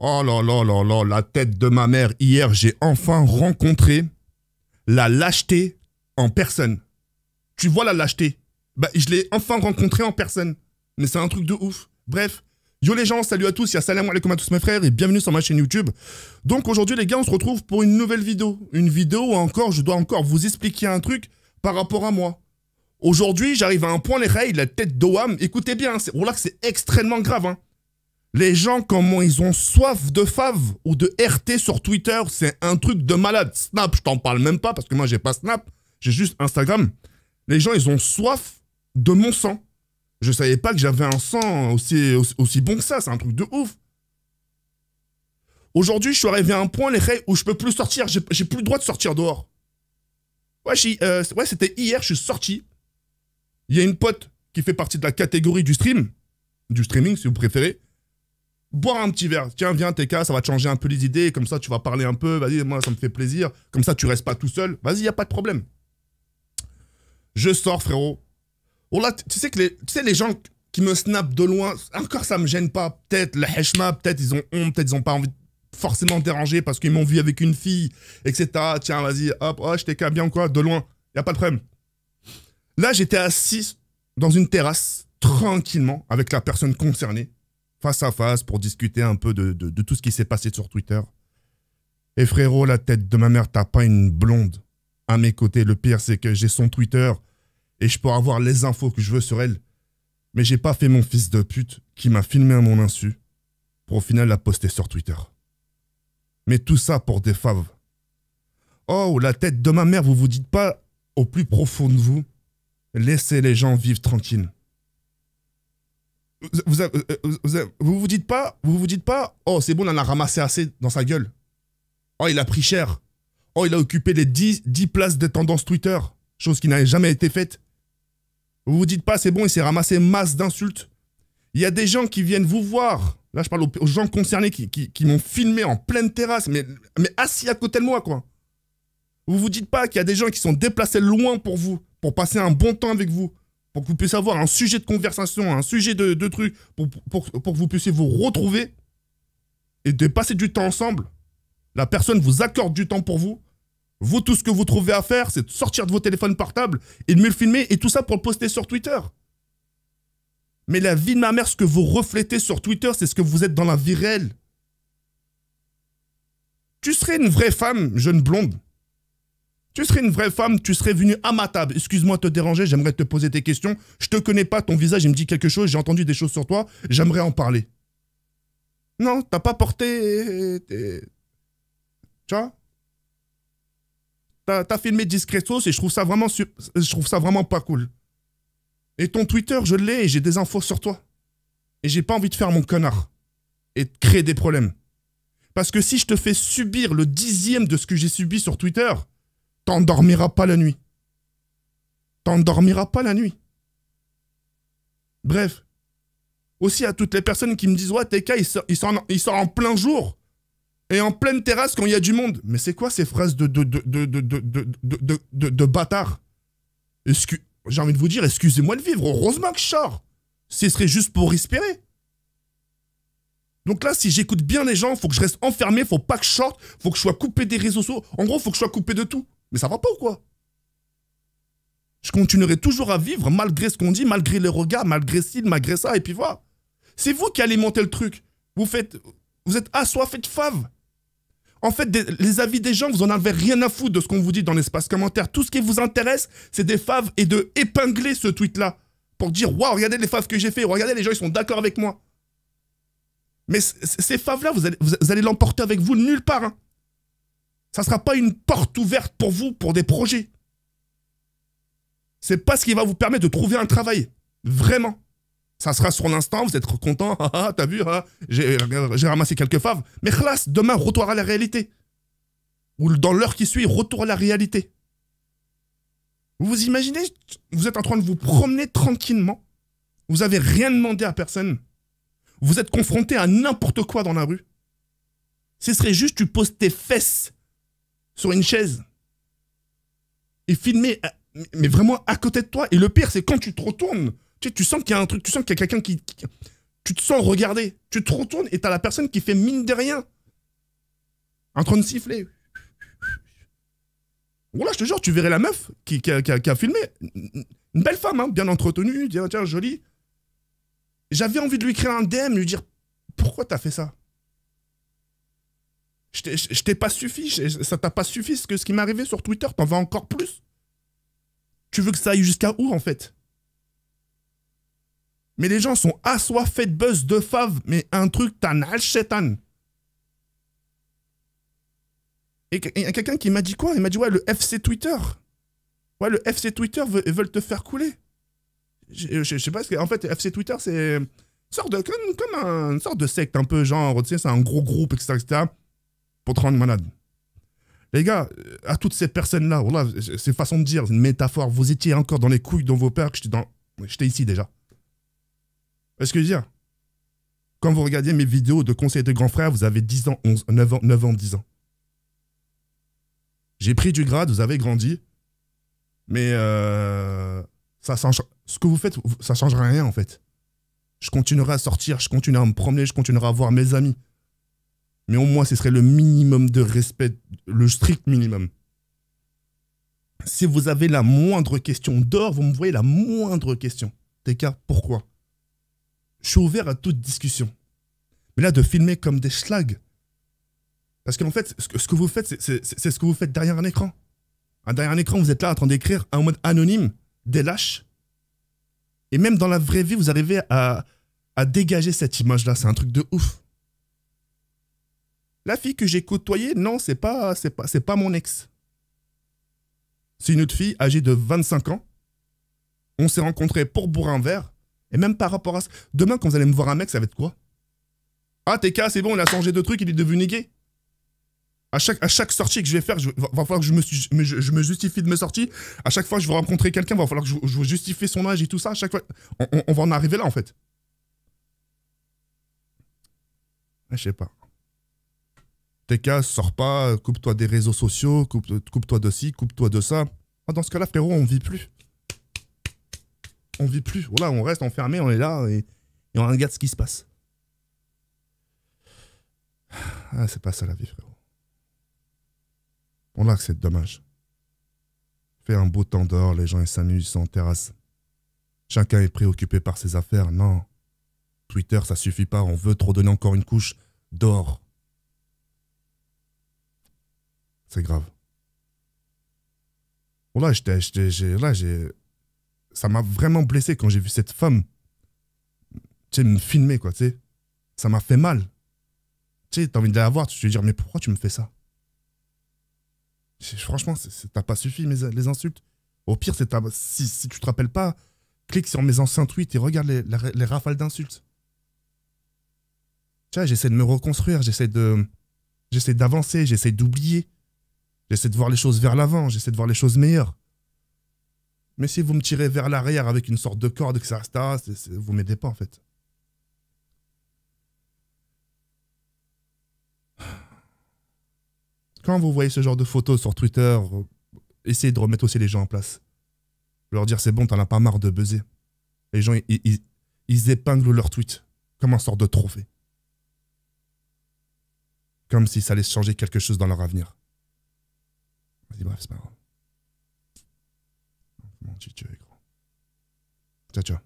Oh là là là là, la tête de ma mère. Hier, j'ai enfin rencontré la lâcheté en personne. Tu vois la lâcheté bah, Je l'ai enfin rencontré en personne. Mais c'est un truc de ouf. Bref, Yo les gens, salut à tous, y'a salam alaikum à tous mes frères et bienvenue sur ma chaîne YouTube. Donc aujourd'hui les gars, on se retrouve pour une nouvelle vidéo. Une vidéo où encore, je dois encore vous expliquer un truc par rapport à moi. Aujourd'hui, j'arrive à un point les rails, la tête d'Oam. Écoutez bien, c'est oh c'est extrêmement grave. Hein. Les gens, comment ils ont soif de fave ou de RT sur Twitter, c'est un truc de malade. Snap, je t'en parle même pas parce que moi, j'ai pas Snap, j'ai juste Instagram. Les gens, ils ont soif de mon sang. Je savais pas que j'avais un sang aussi, aussi, bon que ça, c'est un truc de ouf. Aujourd'hui, je suis arrivé à un point, les où je peux plus sortir, j'ai plus le droit de sortir dehors. Ouais, euh, ouais c'était hier, je suis sorti. Il y a une pote qui fait partie de la catégorie du stream, du streaming si vous préférez, boire un petit verre. Tiens, viens, TK, ça va te changer un peu les idées. Comme ça, tu vas parler un peu. Vas-y, moi, ça me fait plaisir. Comme ça, tu restes pas tout seul. Vas-y, y a pas de problème. Je sors, frérot. Oh là, tu sais que les, tu sais, les gens qui me snapent de loin, encore ça me gêne pas. Peut-être la Heshma, peut-être ils ont honte, peut-être ils ont pas envie de forcément déranger parce qu'ils m'ont vu avec une fille, etc. Tiens, vas-y, hop, oh, je TK, bien quoi, de loin. Y a pas de problème. Là, j'étais assis dans une terrasse, tranquillement, avec la personne concernée face à face pour discuter un peu de, tout ce qui s'est passé sur Twitter. Et frérot, la tête de ma mère, t'as pas une blonde à mes côtés. Le pire, c'est que j'ai son Twitter et je peux avoir les infos que je veux sur elle. Mais j'ai pas fait mon fils de pute qui m'a filmé à mon insu pour au final la poster sur Twitter. Mais tout ça pour des faves. Oh, la tête de ma mère, vous vous dites pas au plus profond de vous, laissez les gens vivre tranquilles. Euh, euh, vous, vous, dites pas, vous vous dites pas, oh c'est bon, on en a ramassé assez dans sa gueule. Oh il a pris cher. Oh il a occupé les 10, 10 places des tendances Twitter, chose qui n'avait jamais été faite. Vous vous dites pas, c'est bon, il s'est ramassé masse d'insultes. Il y a des gens qui viennent vous voir. Là je parle aux, gens concernés qui, qui m'ont filmé en pleine terrasse, mais, mais assis à côté de moi quoi. Vous vous dites pas qu'il y a des gens qui sont déplacés loin pour vous, pour passer un bon temps avec vous pour que vous puissiez avoir un sujet de conversation, un sujet de, truc pour, pour, que vous puissiez vous retrouver et de passer du temps ensemble. La personne vous accorde du temps pour vous. Vous, tout ce que vous trouvez à faire, c'est de sortir de vos téléphones portables et de mieux le filmer et tout ça pour le poster sur Twitter. Mais la vie de ma mère, ce que vous reflétez sur Twitter, c'est ce que vous êtes dans la vie réelle. Tu serais une vraie femme, jeune blonde, tu serais une vraie femme, tu serais venue à ma table. Excuse-moi de te déranger, j'aimerais te poser des questions. Je te connais pas, ton visage, il me dit quelque chose, j'ai entendu des choses sur toi, j'aimerais en parler. Non, t'as pas porté. Tu vois T'as as filmé Discretos et je trouve ça vraiment je trouve ça vraiment pas cool. Et ton Twitter, je l'ai et j'ai des infos sur toi. Et j'ai pas envie de faire mon connard. Et de créer des problèmes. Parce que si je te fais subir le dixième de ce que j'ai subi sur Twitter, T'endormiras pas la nuit. T'endormiras pas la nuit. Bref. Aussi à toutes les personnes qui me disent Ouais, TK, il sort, sort, en, plein jour et en pleine terrasse quand il y a du monde. Mais c'est quoi ces phrases de, de, bâtard J'ai envie de vous dire, excusez-moi de vivre, heureusement que je sors. Ce serait juste pour respirer. Donc là, si j'écoute bien les gens, faut que je reste enfermé, faut pas que je sorte, faut que je sois coupé des réseaux sociaux. En gros, faut que je sois coupé de tout. Mais ça va pas ou quoi Je continuerai toujours à vivre malgré ce qu'on dit, malgré les regards, malgré ci, malgré ça, et puis voilà. C'est vous qui alimentez le truc. Vous faites, vous êtes assoiffé de fave. En fait, les avis des gens, vous en avez rien à foutre de ce qu'on vous dit dans l'espace commentaire. Tout ce qui vous intéresse, c'est des faves et de épingler ce tweet-là pour dire waouh, regardez les faves que j'ai fait, regardez les gens, ils sont d'accord avec moi. Mais ces faves-là, vous allez, l'emporter avec vous nulle part. Hein. Ça ne sera pas une porte ouverte pour vous, pour des projets. C'est pas ce qui va vous permettre de trouver un travail. Vraiment. Ça sera sur l'instant, vous êtes content. Ah, ah t'as vu, ah, euh, j'ai ramassé quelques faves. Mais classe, demain, retour à la réalité. Ou dans l'heure qui suit, retour à la réalité. Vous vous imaginez, vous êtes en train de vous promener tranquillement. Vous n'avez rien demandé à personne. Vous êtes confronté à n'importe quoi dans la rue. Ce serait juste, tu poses tes fesses sur une chaise et filmer euh, mais vraiment à côté de toi. Et le pire, c'est quand tu te retournes, tu, tu sens qu'il y a un truc, tu sens qu'il y a quelqu'un qui, Tu te sens regarder, tu te retournes et t'as la personne qui fait mine de rien. En train de siffler. Voilà, je te jure, tu verrais la meuf qui, qui, a, filmé. Une belle femme, hein, bien entretenue, bien tiens, jolie. J'avais envie de lui créer un DM, lui dire Pourquoi t'as fait ça je t'ai pas suffi, ça t'a pas suffi ce, que, ce qui m'est arrivé sur Twitter, t'en veux encore plus Tu veux que ça aille jusqu'à où en fait Mais les gens sont assoiffés de buzz, de fave, mais un truc t'en al chétan. Et il y a quelqu'un qui m'a dit quoi Il m'a dit ouais, le FC Twitter. Ouais, le FC Twitter veut, veulent te faire couler. Je, sais pas, en fait, FC Twitter, c'est de, comme, une sorte de secte un peu genre, tu sais, c'est un gros groupe, etc. etc pour te rendre malade. Les gars, à toutes ces personnes-là, c'est façon de dire, une métaphore, vous étiez encore dans les couilles de vos pères, que j'étais ici déjà. Est-ce que je veux dire Quand vous regardiez mes vidéos de conseils de grands frères, vous avez 10 ans, 11, 9 ans, 9 ans 10 ans. J'ai pris du grade, vous avez grandi, mais euh, ça change... ce que vous faites, ça ne changera rien en fait. Je continuerai à sortir, je continuerai à me promener, je continuerai à voir mes amis mais au moins ce serait le minimum de respect, le strict minimum. Si vous avez la moindre question d'or, vous me voyez la moindre question. TK, pourquoi Je suis ouvert à toute discussion. Mais là, de filmer comme des schlags. Parce qu'en fait, ce que, vous faites, c'est ce que vous faites derrière un écran. Ah, derrière un écran, vous êtes là en train d'écrire en mode anonyme, des lâches. Et même dans la vraie vie, vous arrivez à, à dégager cette image-là. C'est un truc de ouf. La fille que j'ai côtoyée, non, c'est pas, c'est pas, c'est pas mon ex. C'est une autre fille âgée de 25 ans. On s'est rencontrés pour boire un verre. Et même par rapport à ça, demain quand vous allez me voir un mec, ça va être quoi Ah, TK, c'est bon, il a changé de truc, il est devenu gay. À chaque, à chaque sortie que je vais faire, je, va, falloir que je me, justifie de mes sorties. À chaque fois que je vais rencontrer quelqu'un, va falloir que je, je justifie son âge et tout ça. À chaque fois, on va en arriver là en fait. Ah, je sais pas. T'es casse, sors pas, coupe-toi des réseaux sociaux, coupe-toi de ci, coupe-toi de ça. Ah, dans ce cas-là, frérot, on vit plus. On vit plus. Voilà, on reste enfermé, on est là et, on regarde ce qui se passe. Ah, c'est pas ça la vie, frérot. On a que c'est dommage. Fait un beau temps d'or, les gens s'amusent en terrasse. Chacun est préoccupé par ses affaires. Non. Twitter, ça suffit pas, on veut trop donner encore une couche. d'or. C'est grave. Oh là, j'étais, là, ça m'a vraiment blessé quand j'ai vu cette femme, me filmer, quoi, tu Ça m'a fait mal. Tu sais, t'as envie de la voir, tu te dis, mais pourquoi tu me fais ça Franchement, t'as pas suffi, mes, les insultes. Au pire, c'est si, si tu te rappelles pas, clique sur mes anciens tweets et regarde les, rafales d'insultes. j'essaie de me reconstruire, j'essaie de, j'essaie d'avancer, j'essaie d'oublier. J'essaie de voir les choses vers l'avant, j'essaie de voir les choses meilleures. Mais si vous me tirez vers l'arrière avec une sorte de corde, que ça vous m'aidez pas en fait. Quand vous voyez ce genre de photos sur Twitter, euh, essayez de remettre aussi les gens en place. Leur dire c'est bon, t'en as pas marre de buzzer. Les gens, ils, épinglent leurs tweets comme un sorte de trophée. Comme si ça allait changer quelque chose dans leur avenir dit bref, c'est pas grave. Mon petit Dieu est gros. Ciao, ciao.